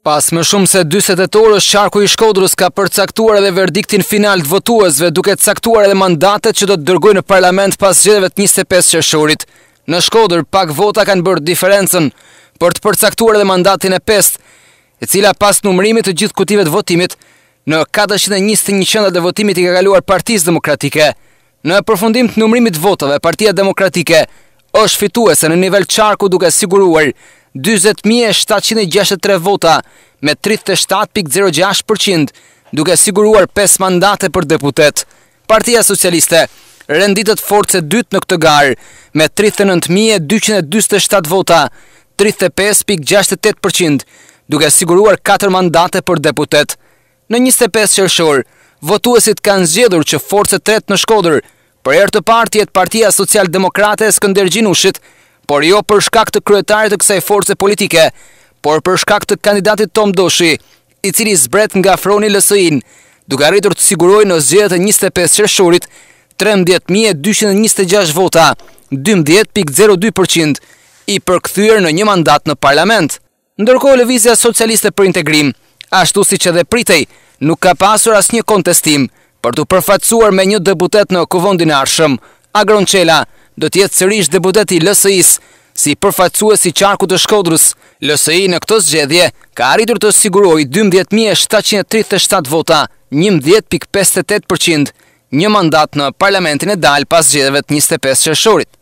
Pas më shumë se 28 orës qarku i Shkodrës ka përcaktuar edhe verdiktin final të votuesve, duke caktuar edhe mandatet që do të dërgojnë në parlament pas zgjedhjeve të 25 qershorit. Në Shkodër pak vota kanë bërë diferencën për të përcaktuar edhe mandatin e 5, e cila pas numërimit të gjithë kutive të votimit në 421 qendra të votimit i ka kaluar Partisë Demokratike. Në përfundim të numërimit votave, Partia Demokratike është fituese në nivel qarku duke siguruar 20.763 vota me 37.06% duke siguruar 5 mandate për deputet. Partia Socialiste renditët forët se dytë në këtë garë me 39.227 vota, 35.68% duke siguruar 4 mandate për deputet. Në 25 qërëshor, votuesit kanë zgjedhur që forët se tretë në shkodër, për e er të Partia Social Demokrate e Skëndergjinushit por jo për shkak të kryetarit të kësaj force politike, por për shkak të kandidatit Tom Doshi, i cili zbret nga Froni LSI-n, duke arritur të sigurojë në zgjedhjet e 25 qershorit 13226 vota, 12.02% i përkthyer në një mandat në parlament. Ndërkohë Lëvizja Socialiste për Integrim, ashtu siç edhe pritej, nuk ka pasur asnjë kontestim për të përfaqësuar me një deputet në Kuvendin e Arshëm, Agroncela, Do të jetë sërish deputeti i LSI-s, si përfaqësues i qarkut të Shkodrës, LSI në këtë zgjedhje ka arritur të sigurojë 12737 vota, 11.58%, një mandat në parlamentin e dal pas zgjedhjeve të 25 qershorit.